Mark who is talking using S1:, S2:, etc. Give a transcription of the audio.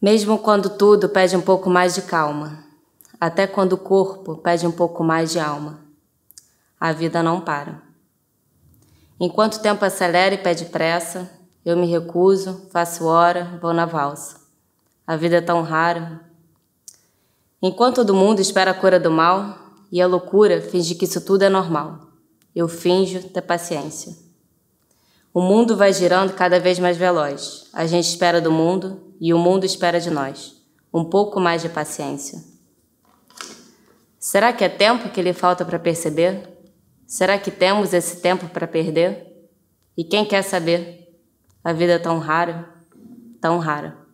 S1: Mesmo quando tudo pede um pouco mais de calma, até quando o corpo pede um pouco mais de alma, a vida não para. Enquanto o tempo acelera e pede pressa, eu me recuso, faço hora, vou na valsa. A vida é tão rara. Enquanto todo mundo espera a cura do mal, e a loucura finge que isso tudo é normal. Eu finjo ter paciência. O mundo vai girando cada vez mais veloz. A gente espera do mundo e o mundo espera de nós. Um pouco mais de paciência. Será que é tempo que lhe falta para perceber? Será que temos esse tempo para perder? E quem quer saber? A vida é tão rara, tão rara.